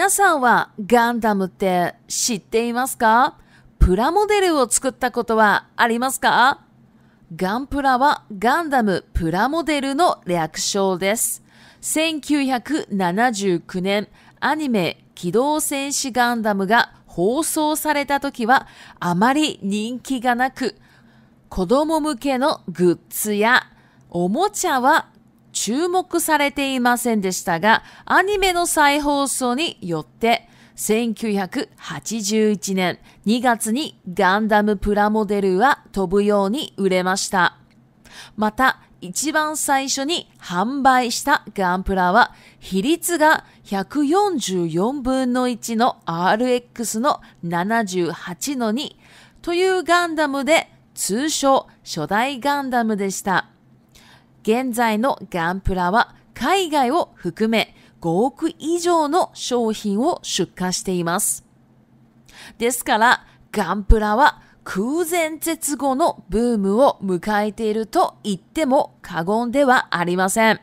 皆さんはガンダムって知っていますかプラモデルを作ったことはありますかガンプラはガンダムプラモデルの略称です。1979年、アニメ機動戦士ガンダムが放送された時はあまり人気がなく、子供向けのグッズやおもちゃは注目されていませんでしたが、アニメの再放送によって、1981年2月にガンダムプラモデルは飛ぶように売れました。また、一番最初に販売したガンプラは比率が144分の1の RX の78の2というガンダムで通称初代ガンダムでした。現在のガンプラは海外を含め5億以上の商品を出荷しています。ですから、ガンプラは空前絶後のブームを迎えていると言っても過言ではありません。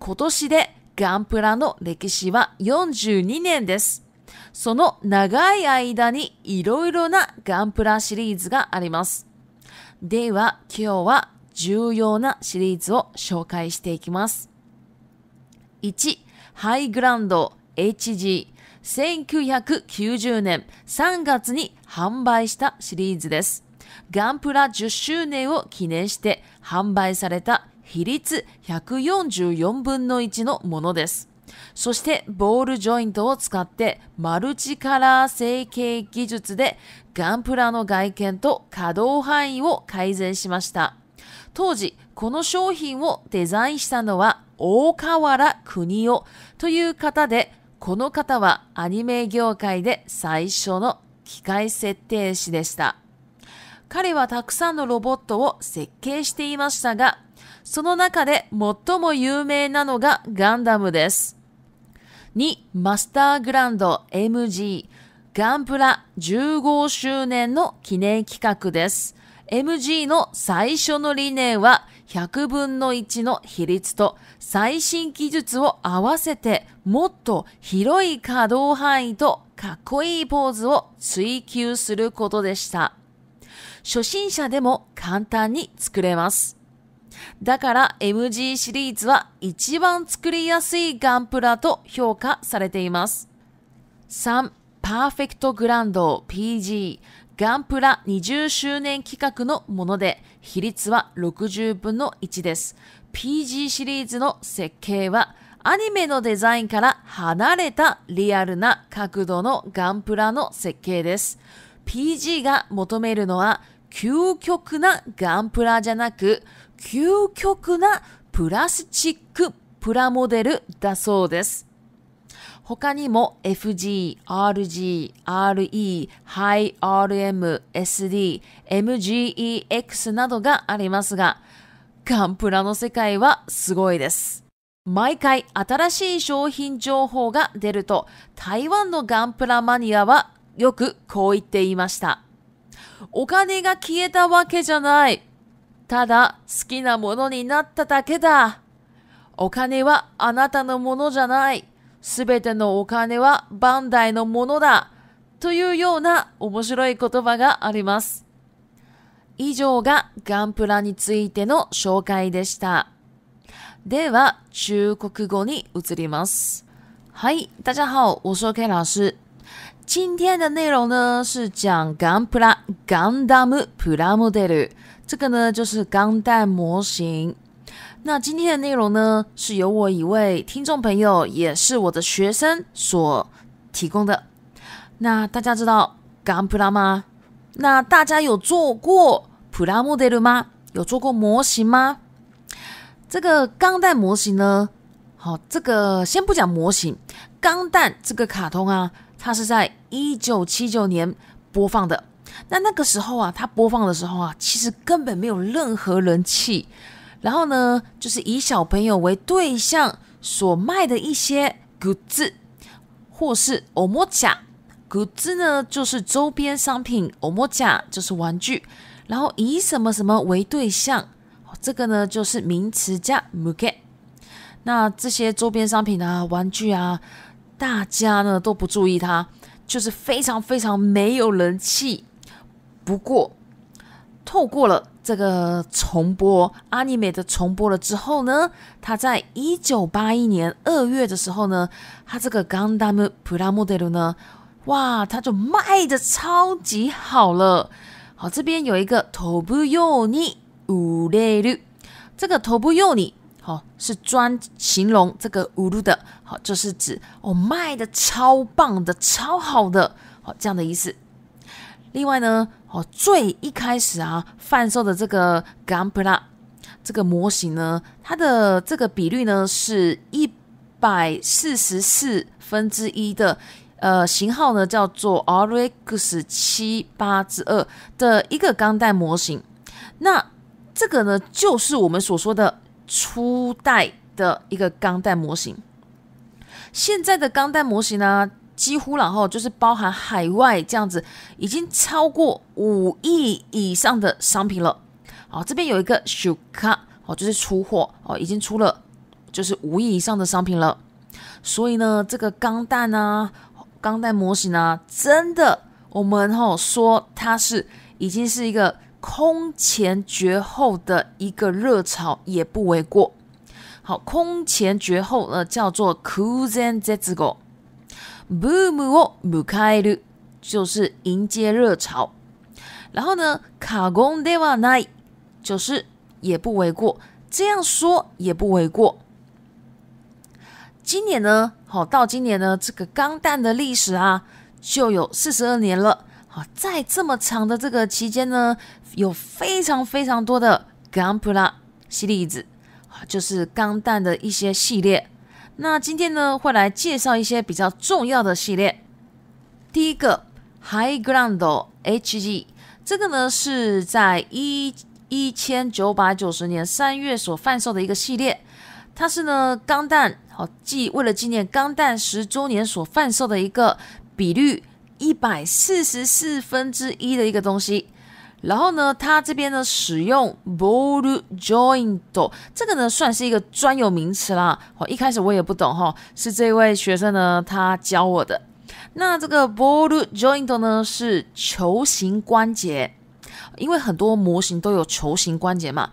今年でガンプラの歴史は42年です。その長い間にいろいろなガンプラシリーズがあります。では今日は重要なシリーズを紹介していきます。1、ハイグランド HG。1990年3月に販売したシリーズです。ガンプラ10周年を記念して販売された比率144分の1のものです。そしてボールジョイントを使ってマルチカラー成形技術でガンプラの外見と可動範囲を改善しました。当時、この商品をデザインしたのは大河原邦夫という方で、この方はアニメ業界で最初の機械設定士でした。彼はたくさんのロボットを設計していましたが、その中で最も有名なのがガンダムです。2、マスターグランド MG ガンプラ15周年の記念企画です。MG の最初の理念は100分の1の比率と最新技術を合わせてもっと広い可動範囲とかっこいいポーズを追求することでした。初心者でも簡単に作れます。だから MG シリーズは一番作りやすいガンプラと評価されています。3. パーフェクトグランド PG ガンプラ20周年企画のもので、比率は60分の1です。PG シリーズの設計は、アニメのデザインから離れたリアルな角度のガンプラの設計です。PG が求めるのは究極なガンプラじゃなく究極なプラスチックプラモデルだそうです。他にも FG、RG、RE、High RM、SD、MGEX などがありますが、ガンプラの世界はすごいです。毎回新しい商品情報が出ると、台湾のガンプラマニアはよくこう言っていました。お金が消えたわけじゃない。ただ好きなものになっただけだ。お金はあなたのものじゃない。すべてのお金はバンダイのものだというような面白い言葉があります。以上がガンプラについての紹介でした。では、中国語に移ります。はい、大家好，我是 K 老师。今天的内容呢是讲 g u n p ガン g u プラモデル，这个呢就是ダ弹模型。那今天的内容呢，是由我一位听众朋友，也是我的学生所提供的。那大家知道钢普拉吗？那大家有做过普拉德的吗？有做过模型吗？这个钢弹模型呢？好，这个先不讲模型，钢弹这个卡通啊，它是在一九七九年播放的。那那个时候啊，它播放的时候啊，其实根本没有任何人气。然后呢，就是以小朋友为对象所卖的一些 goods，或是 omocha。goods 呢就是周边商品，omocha 就是玩具。然后以什么什么为对象，这个呢就是名词加 muke。那这些周边商品啊、玩具啊，大家呢都不注意它，就是非常非常没有人气。不过透过了。这个重播，anime 的重播了之后呢，他在一九八一年二月的时候呢，他这个 Gundam プラモデル呢，哇，他就卖的超级好了。好，这边有一个头部右に五レル，这个头部右に好是专形容这个ウレ的，好就是指哦卖的超棒的、超好的，好这样的意思。另外呢，哦，最一开始啊，贩售的这个 g a m p l a 这个模型呢，它的这个比率呢是一百四十四分之一的，呃，型号呢叫做 RX 七八之二的一个钢弹模型。那这个呢，就是我们所说的初代的一个钢弹模型。现在的钢弹模型呢？几乎然后就是包含海外这样子，已经超过五亿以上的商品了。好，这边有一个 s u g a 哦，就是出货哦，已经出了，就是五亿以上的商品了。所以呢，这个钢弹啊，钢弹模型啊，真的，我们吼说它是已经是一个空前绝后的一个热潮，也不为过。好，空前绝后呢，叫做 kuzen zeggo。boom 哦 m u k a i 就是迎接热潮，然后呢卡工 g o e a ni 就是也不为过，这样说也不为过。今年呢，好到今年呢，这个钢弹的历史啊就有四十二年了。好，在这么长的这个期间呢，有非常非常多的 gunpla 系列子，就是钢弹的一些系列。那今天呢，会来介绍一些比较重要的系列。第一个 High Ground HG，这个呢是在一一千九百九十年三月所贩售的一个系列，它是呢钢弹，好，纪为了纪念钢弹十周年所贩售的一个比率一百四十四分之一的一个东西。然后呢，他这边呢使用 ball joint，这个呢算是一个专有名词啦。哦，一开始我也不懂哈，是这位学生呢他教我的。那这个 ball joint 呢是球形关节，因为很多模型都有球形关节嘛。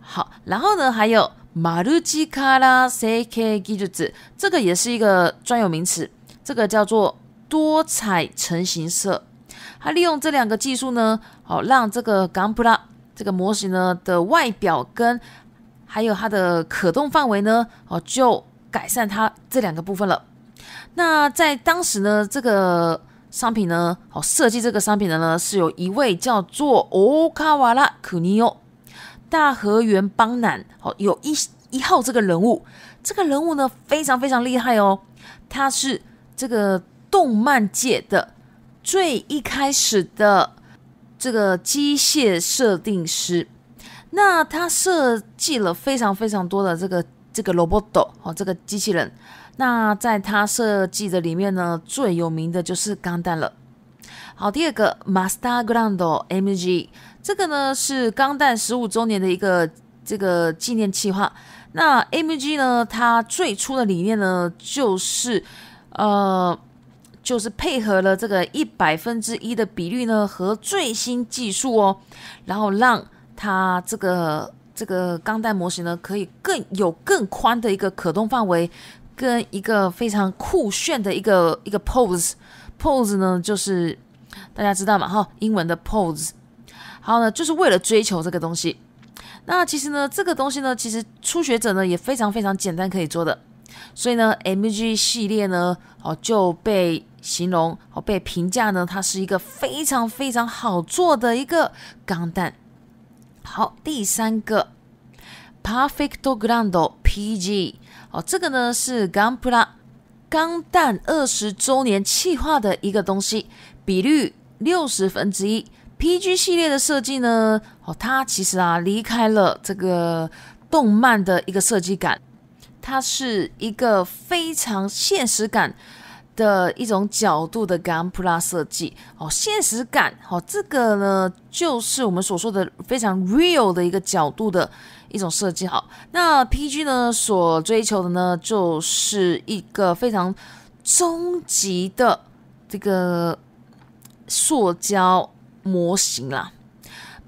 好，然后呢还有 maruji kara seki g i 这个也是一个专有名词，这个叫做多彩成型色。他利用这两个技术呢，哦，让这个 Gan プラ这个模型呢的外表跟还有它的可动范围呢，哦，就改善它这两个部分了。那在当时呢，这个商品呢，哦，设计这个商品的呢是有一位叫做欧卡瓦拉库尼奥大河原邦男，哦，有一一号这个人物，这个人物呢非常非常厉害哦，他是这个动漫界的。最一开始的这个机械设定师，那他设计了非常非常多的这个这个 robot 哦，这个机器人。那在他设计的里面呢，最有名的就是钢弹了。好，第二个 Master Grando MG，这个呢是钢弹十五周年的一个这个纪念企划。那 MG 呢，它最初的理念呢就是，呃。就是配合了这个一百分之一的比率呢和最新技术哦，然后让它这个这个钢带模型呢可以更有更宽的一个可动范围，跟一个非常酷炫的一个一个 pose pose 呢，就是大家知道嘛哈，英文的 pose，好呢，就是为了追求这个东西。那其实呢，这个东西呢，其实初学者呢也非常非常简单可以做的，所以呢，MG 系列呢哦就被。形容哦，被评价呢，它是一个非常非常好做的一个钢弹。好，第三个 Perfecto Grande PG，哦，这个呢是钢普拉钢弹二十周年企划的一个东西，比率六十分之一 PG 系列的设计呢，哦，它其实啊离开了这个动漫的一个设计感，它是一个非常现实感。的一种角度的 g l a m p l a s 设计哦，现实感哦，这个呢就是我们所说的非常 real 的一个角度的一种设计。好，那 PG 呢所追求的呢，就是一个非常终极的这个塑胶模型啦，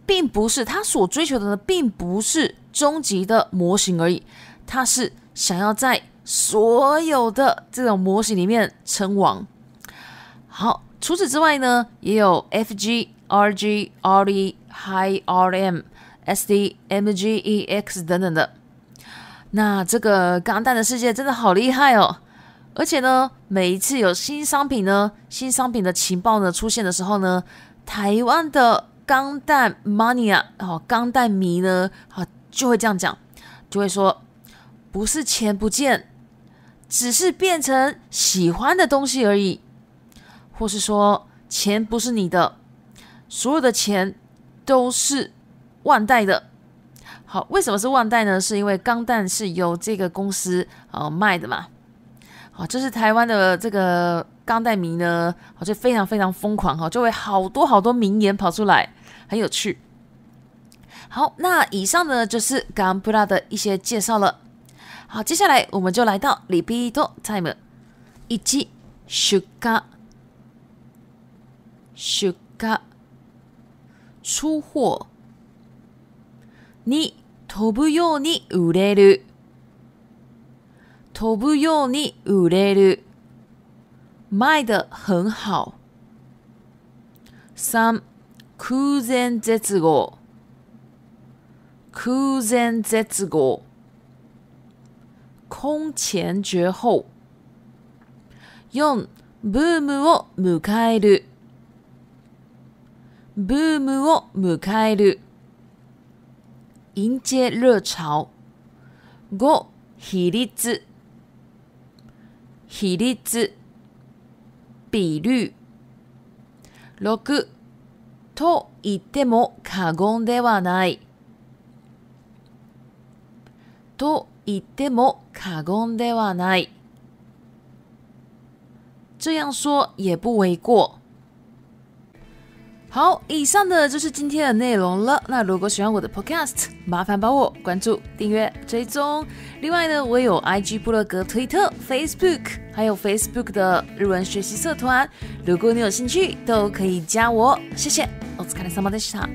并不是他所追求的，呢，并不是终极的模型而已，他是想要在。所有的这种模型里面称王。好，除此之外呢，也有 F G R G R E High R M S D M G E X 等等的。那这个钢弹的世界真的好厉害哦！而且呢，每一次有新商品呢、新商品的情报呢出现的时候呢，台湾的钢弹 Money 啊，哦，钢弹迷呢，啊，就会这样讲，就会说，不是钱不见。只是变成喜欢的东西而已，或是说钱不是你的，所有的钱都是万代的。好，为什么是万代呢？是因为钢弹是由这个公司呃卖的嘛。好，这是台湾的这个钢弹迷呢，好像非常非常疯狂哈，就会好多好多名言跑出来，很有趣。好，那以上呢就是钢布拉的一些介绍了。好，接下来我们就来到 repeat time 一出货，出货，出货。二飛ぶように売れる，飛ぶように売れる，賣的很好。三空前絶後空前絶後空前绝后。用ブームを迎える、ブームを迎える、迎接热潮。五比率、比率、比率。六と言っても過言ではない。と。一点もカゴではない。这样说也不为过。好，以上的就是今天的内容了。那如果喜欢我的 Podcast，麻烦帮我关注、订阅、追踪。另外呢，我有 IG、布勒格、推特、Facebook，还有 Facebook 的日文学习社团。如果你有兴趣，都可以加我。谢谢。お疲れ様でした。